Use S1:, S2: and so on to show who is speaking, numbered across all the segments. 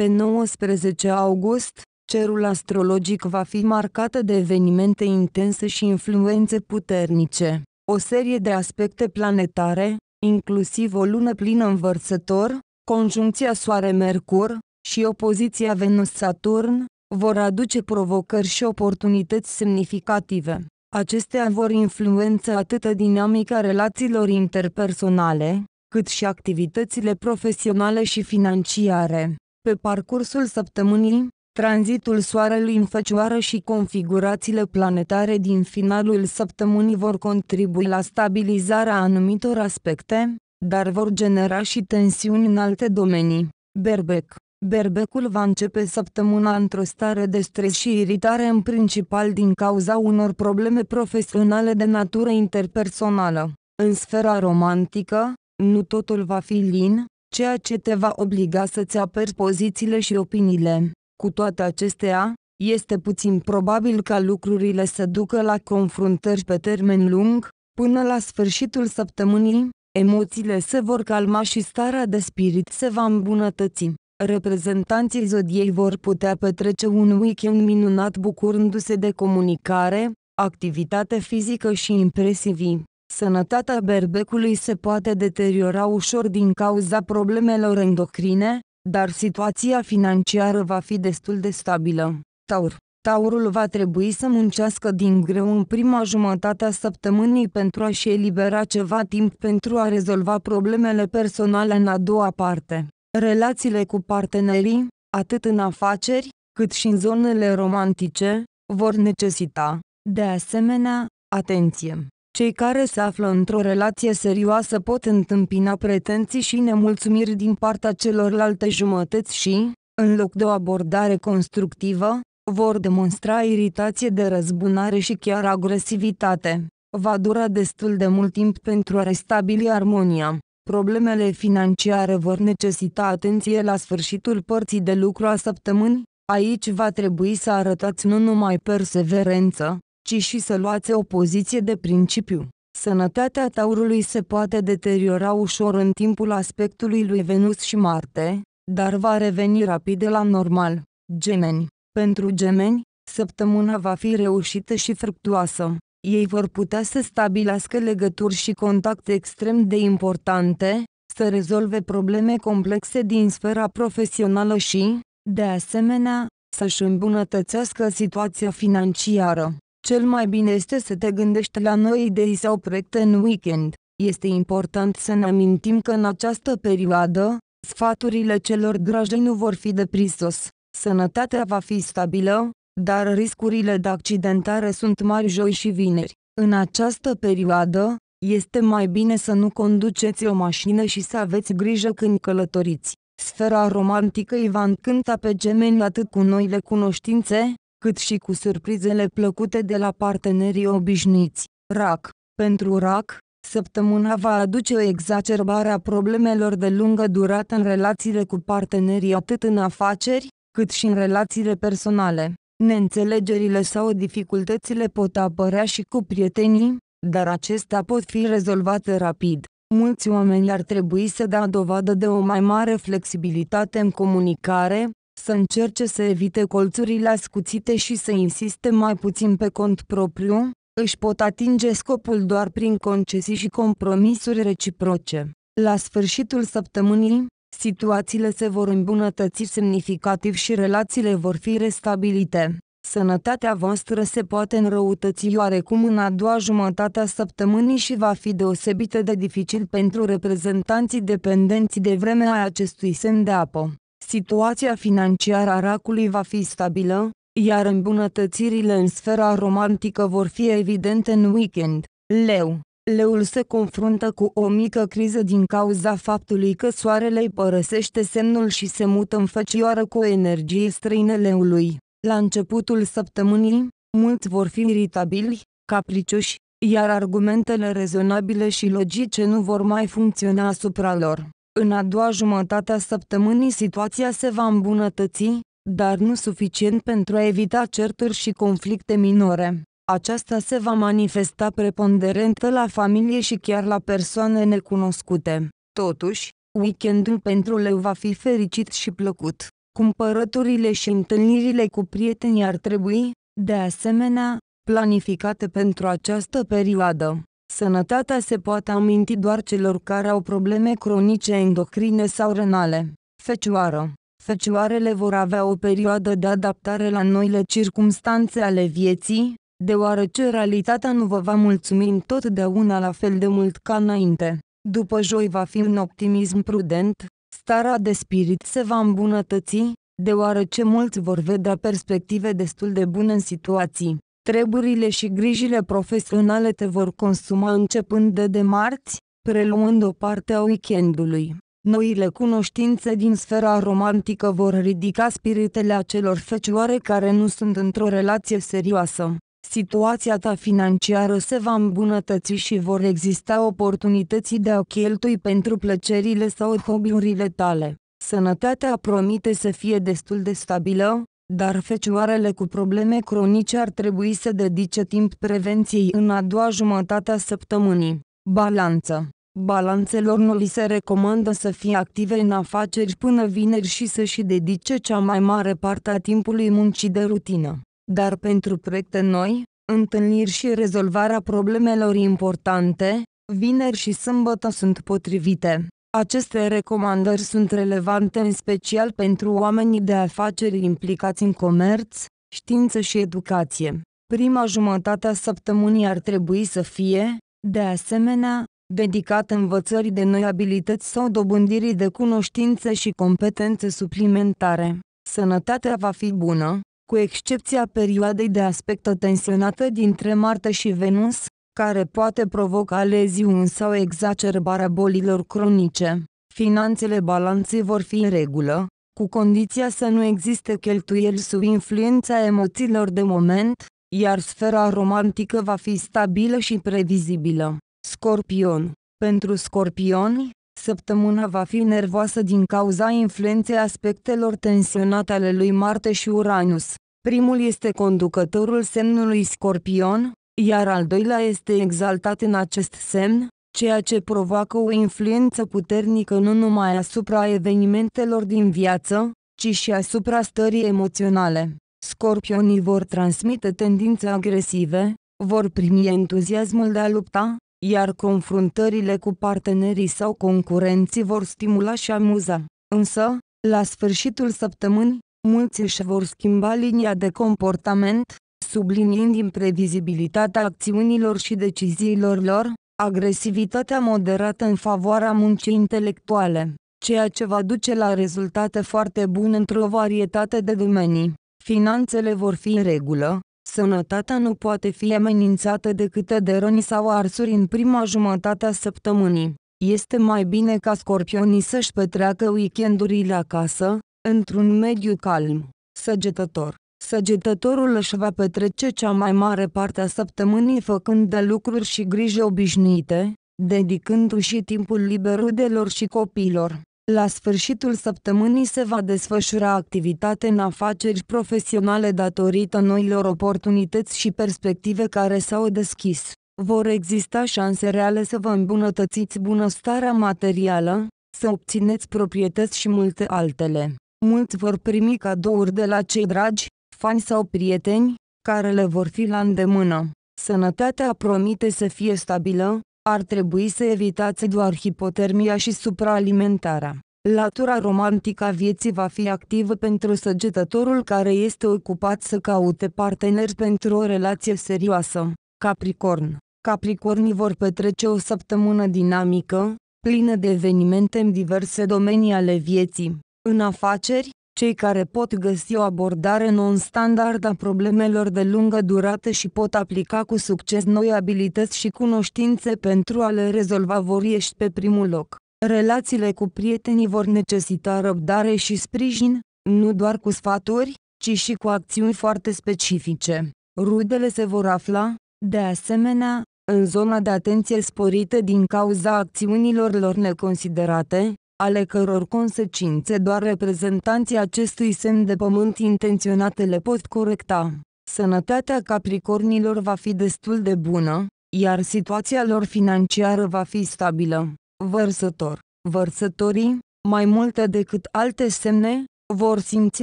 S1: Pe 19 august, cerul astrologic va fi marcat de evenimente intense și influențe puternice. O serie de aspecte planetare, inclusiv o lună plină învărsător, conjuncția Soare-Mercur și opoziția Venus-Saturn, vor aduce provocări și oportunități semnificative. Acestea vor influența atât dinamica relațiilor interpersonale, cât și activitățile profesionale și financiare. Pe parcursul săptămânii, tranzitul Soarelui în Fecioară și configurațiile planetare din finalul săptămânii vor contribui la stabilizarea anumitor aspecte, dar vor genera și tensiuni în alte domenii. Berbec Berbecul va începe săptămâna într-o stare de stres și iritare în principal din cauza unor probleme profesionale de natură interpersonală. În sfera romantică, nu totul va fi lin, ceea ce te va obliga să-ți aperi pozițiile și opiniile. Cu toate acestea, este puțin probabil ca lucrurile să ducă la confruntări pe termen lung, până la sfârșitul săptămânii, emoțiile se vor calma și starea de spirit se va îmbunătăți. Reprezentanții zodiei vor putea petrece un weekend minunat bucurându-se de comunicare, activitate fizică și impresivii. Sănătatea berbecului se poate deteriora ușor din cauza problemelor endocrine, dar situația financiară va fi destul de stabilă. Taur Taurul va trebui să muncească din greu în prima jumătate a săptămânii pentru a-și elibera ceva timp pentru a rezolva problemele personale în a doua parte. Relațiile cu partenerii, atât în afaceri, cât și în zonele romantice, vor necesita, de asemenea, atenție. Cei care se află într-o relație serioasă pot întâmpina pretenții și nemulțumiri din partea celorlalte jumătăți și, în loc de o abordare constructivă, vor demonstra iritație de răzbunare și chiar agresivitate. Va dura destul de mult timp pentru a restabili armonia. Problemele financiare vor necesita atenție la sfârșitul părții de lucru a săptămânii. Aici va trebui să arătați nu numai perseverență, ci și să luați o poziție de principiu. Sănătatea taurului se poate deteriora ușor în timpul aspectului lui Venus și Marte, dar va reveni rapid la normal. Gemeni. Pentru gemeni, săptămâna va fi reușită și fructuoasă. Ei vor putea să stabilească legături și contacte extrem de importante, să rezolve probleme complexe din sfera profesională și, de asemenea, să-și îmbunătățească situația financiară. Cel mai bine este să te gândești la noi idei sau proiecte în weekend. Este important să ne amintim că în această perioadă, sfaturile celor dragi nu vor fi de prisos. Sănătatea va fi stabilă, dar riscurile de accidentare sunt mari joi și vineri. În această perioadă, este mai bine să nu conduceți o mașină și să aveți grijă când călătoriți. Sfera romantică îi va încânta pe gemeni atât cu noile cunoștințe, cât și cu surprizele plăcute de la partenerii obișnuiți. RAC. Pentru RAC, săptămâna va aduce o exacerbare a problemelor de lungă durată în relațiile cu partenerii atât în afaceri, cât și în relațiile personale. Neînțelegerile sau dificultățile pot apărea și cu prietenii, dar acestea pot fi rezolvate rapid. Mulți oameni ar trebui să dea dovadă de o mai mare flexibilitate în comunicare, să încerce să evite colțurile ascuțite și să insiste mai puțin pe cont propriu, își pot atinge scopul doar prin concesii și compromisuri reciproce. La sfârșitul săptămânii, situațiile se vor îmbunătăți semnificativ și relațiile vor fi restabilite. Sănătatea voastră se poate înrăutăți oarecum în a doua jumătate a săptămânii și va fi deosebită de dificil pentru reprezentanții dependenți de vremea acestui semn de apă. Situația financiară a racului va fi stabilă, iar îmbunătățirile în sfera romantică vor fi evidente în weekend. Leu Leul se confruntă cu o mică criză din cauza faptului că soarele îi părăsește semnul și se mută în fecioară cu energie străină leului. La începutul săptămânii, mulți vor fi iritabili, capricioși, iar argumentele rezonabile și logice nu vor mai funcționa asupra lor. În a doua jumătate a săptămânii situația se va îmbunătăți, dar nu suficient pentru a evita certuri și conflicte minore. Aceasta se va manifesta preponderentă la familie și chiar la persoane necunoscute. Totuși, weekendul pentru leu va fi fericit și plăcut. Cumpărăturile și întâlnirile cu prietenii ar trebui, de asemenea, planificate pentru această perioadă. Sănătatea se poate aminti doar celor care au probleme cronice endocrine sau renale. Fecioară Fecioarele vor avea o perioadă de adaptare la noile circumstanțe ale vieții, deoarece realitatea nu vă va mulțumi întotdeauna la fel de mult ca înainte. După joi va fi un optimism prudent, starea de spirit se va îmbunătăți, deoarece mulți vor vedea perspective destul de bune în situații Treburile și grijile profesionale te vor consuma începând de de marți, preluând o parte a weekendului. Noile cunoștințe din sfera romantică vor ridica spiritele acelor fecioare care nu sunt într-o relație serioasă. Situația ta financiară se va îmbunătăți și vor exista oportunități de a cheltui pentru plăcerile sau hobby-urile tale. Sănătatea promite să fie destul de stabilă, dar fecioarele cu probleme cronice ar trebui să dedice timp prevenției în a doua jumătate a săptămânii. Balanță Balanțelor nu li se recomandă să fie active în afaceri până vineri și să-și dedice cea mai mare parte a timpului muncii de rutină. Dar pentru proiecte noi, întâlniri și rezolvarea problemelor importante, vineri și sâmbătă sunt potrivite. Aceste recomandări sunt relevante în special pentru oamenii de afaceri implicați în comerț, știință și educație. Prima jumătate a săptămânii ar trebui să fie, de asemenea, dedicată învățării de noi abilități sau dobândirii de cunoștințe și competențe suplimentare. Sănătatea va fi bună, cu excepția perioadei de aspect tensionată dintre Marte și Venus, care poate provoca leziuni sau exacerbarea bolilor cronice. Finanțele balanței vor fi în regulă, cu condiția să nu existe cheltuieli sub influența emoțiilor de moment, iar sfera romantică va fi stabilă și previzibilă. Scorpion Pentru scorpioni, săptămâna va fi nervoasă din cauza influenței aspectelor tensionate ale lui Marte și Uranus. Primul este conducătorul semnului Scorpion, iar al doilea este exaltat în acest semn, ceea ce provoacă o influență puternică nu numai asupra evenimentelor din viață, ci și asupra stării emoționale. Scorpionii vor transmite tendințe agresive, vor primi entuziasmul de a lupta, iar confruntările cu partenerii sau concurenții vor stimula și amuza. Însă, la sfârșitul săptămânii, mulți își vor schimba linia de comportament, subliniind imprevizibilitatea acțiunilor și deciziilor lor, agresivitatea moderată în favoarea muncii intelectuale, ceea ce va duce la rezultate foarte bune într-o varietate de domenii. Finanțele vor fi în regulă, sănătatea nu poate fi amenințată decât de răni sau arsuri în prima jumătate a săptămânii. Este mai bine ca scorpionii să-și petreacă weekendurile acasă, într-un mediu calm, săgetător. Săgetătorul își va petrece cea mai mare parte a săptămânii făcând de lucruri și grijă obișnuite, dedicându-și timpul liber rudelor și copilor. La sfârșitul săptămânii se va desfășura activitate în afaceri profesionale datorită noilor oportunități și perspective care s-au deschis. Vor exista șanse reale să vă îmbunătățiți bunăstarea materială, să obțineți proprietăți și multe altele. Mulți vor primi cadouri de la cei dragi, fani sau prieteni, care le vor fi la îndemână. Sănătatea promite să fie stabilă, ar trebui să evitați doar hipotermia și supraalimentarea. Latura romantică a vieții va fi activă pentru săgetătorul care este ocupat să caute parteneri pentru o relație serioasă. Capricorn Capricornii vor petrece o săptămână dinamică, plină de evenimente în diverse domenii ale vieții. În afaceri, cei care pot găsi o abordare non-standard a problemelor de lungă durată și pot aplica cu succes noi abilități și cunoștințe pentru a le rezolva vor ieși pe primul loc. Relațiile cu prietenii vor necesita răbdare și sprijin, nu doar cu sfaturi, ci și cu acțiuni foarte specifice. Rudele se vor afla, de asemenea, în zona de atenție sporită din cauza acțiunilor lor neconsiderate, ale căror consecințe doar reprezentanții acestui semn de pământ intenționate le pot corecta. Sănătatea capricornilor va fi destul de bună, iar situația lor financiară va fi stabilă. Vărsător. Vărsătorii, mai multe decât alte semne, vor simți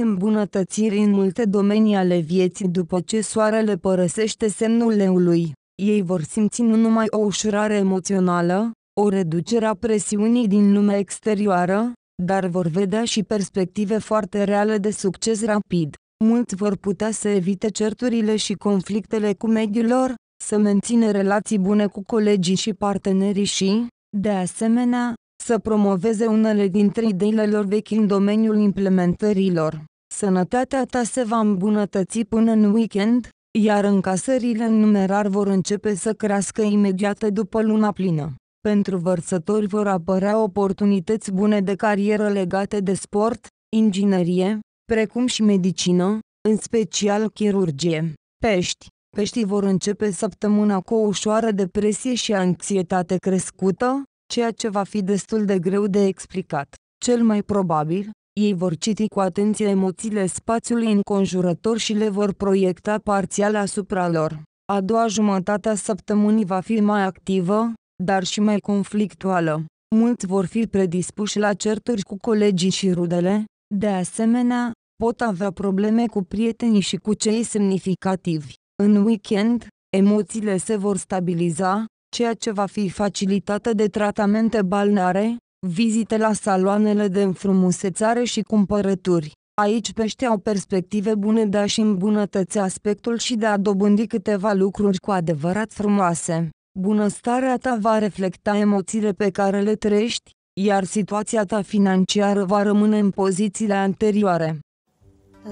S1: îmbunătățiri în multe domenii ale vieții după ce soarele părăsește semnul leului. Ei vor simți nu numai o ușurare emoțională, o reducere a presiunii din lumea exterioară, dar vor vedea și perspective foarte reale de succes rapid. Mulți vor putea să evite certurile și conflictele cu mediul lor, să mențină relații bune cu colegii și partenerii și, de asemenea, să promoveze unele dintre ideile lor vechi în domeniul implementărilor. Sănătatea ta se va îmbunătăți până în weekend, iar încasările în numerar vor începe să crească imediat după luna plină. Pentru vărsători vor apărea oportunități bune de carieră legate de sport, inginerie, precum și medicină, în special chirurgie. Pești Peștii vor începe săptămâna cu o ușoară depresie și anxietate crescută, ceea ce va fi destul de greu de explicat. Cel mai probabil, ei vor citi cu atenție emoțiile spațiului înconjurător și le vor proiecta parțial asupra lor. A doua jumătate a săptămânii va fi mai activă, dar și mai conflictuală. Mulți vor fi predispuși la certuri cu colegii și rudele, de asemenea, pot avea probleme cu prietenii și cu cei semnificativi. În weekend, emoțiile se vor stabiliza, ceea ce va fi facilitată de tratamente balneare, vizite la saloanele de înfrumusețare și cumpărături. Aici pește au perspective bune de a-și îmbunătăți aspectul și de a dobândi câteva lucruri cu adevărat frumoase. Bunăstarea ta va reflecta emoțiile pe care le trăiești, iar situația ta financiară va rămâne în pozițiile anterioare.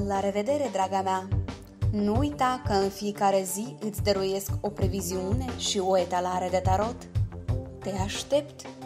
S1: La revedere, draga mea! Nu uita că în fiecare zi îți dăruiesc o previziune și o etalare de tarot. Te aștept!